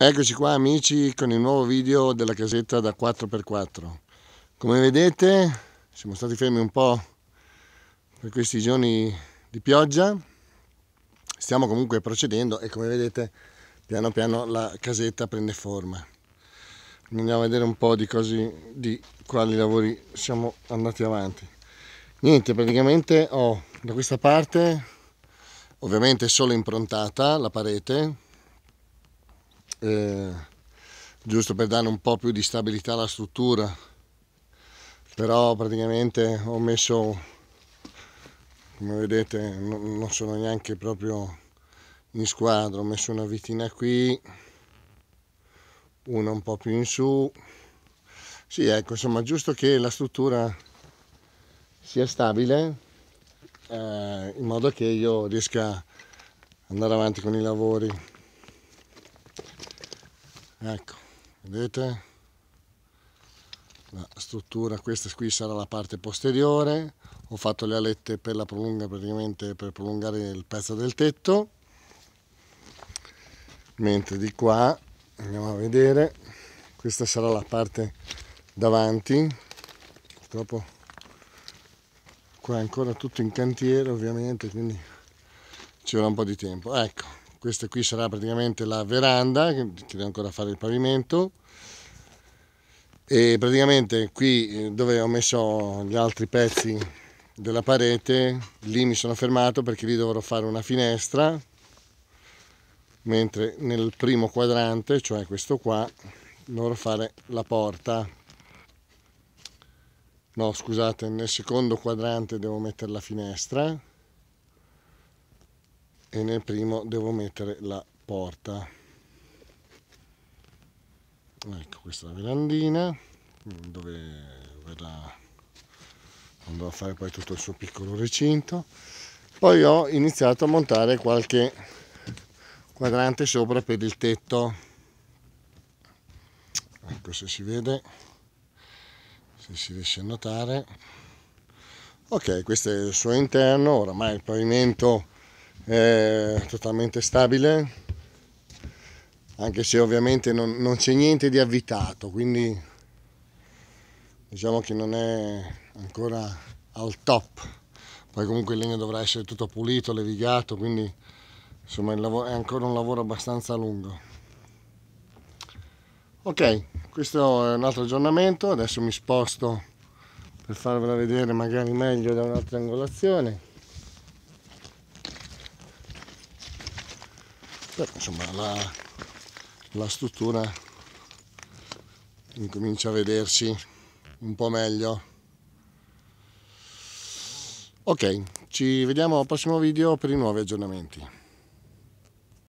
Eccoci qua amici con il nuovo video della casetta da 4x4. Come vedete siamo stati fermi un po' per questi giorni di pioggia, stiamo comunque procedendo e come vedete piano piano la casetta prende forma. Andiamo a vedere un po' di, cose, di quali lavori siamo andati avanti. Niente, praticamente ho oh, da questa parte, ovviamente solo improntata la parete, eh, giusto per dare un po' più di stabilità alla struttura però praticamente ho messo come vedete non, non sono neanche proprio in squadra ho messo una vitina qui una un po' più in su sì ecco insomma giusto che la struttura sia stabile eh, in modo che io riesca ad andare avanti con i lavori ecco vedete la struttura questa qui sarà la parte posteriore ho fatto le alette per la prolunga praticamente per prolungare il pezzo del tetto mentre di qua andiamo a vedere questa sarà la parte davanti purtroppo qua è ancora tutto in cantiere ovviamente quindi ci vorrà un po' di tempo ecco questa qui sarà praticamente la veranda che devo ancora fare il pavimento e praticamente qui eh, dove ho messo gli altri pezzi della parete lì mi sono fermato perché lì dovrò fare una finestra mentre nel primo quadrante cioè questo qua dovrò fare la porta no scusate nel secondo quadrante devo mettere la finestra e nel primo devo mettere la porta ecco questa verandina dove verrà, andrò a fare poi tutto il suo piccolo recinto poi ho iniziato a montare qualche quadrante sopra per il tetto ecco se si vede se si riesce a notare ok questo è il suo interno oramai il pavimento eh, totalmente stabile, anche se ovviamente non, non c'è niente di avvitato, quindi diciamo che non è ancora al top. Poi comunque il legno dovrà essere tutto pulito, levigato, quindi insomma è ancora un lavoro abbastanza lungo. Ok, questo è un altro aggiornamento, adesso mi sposto per farvela vedere magari meglio da un'altra angolazione. però insomma la, la struttura incomincia a vedersi un po' meglio ok ci vediamo al prossimo video per i nuovi aggiornamenti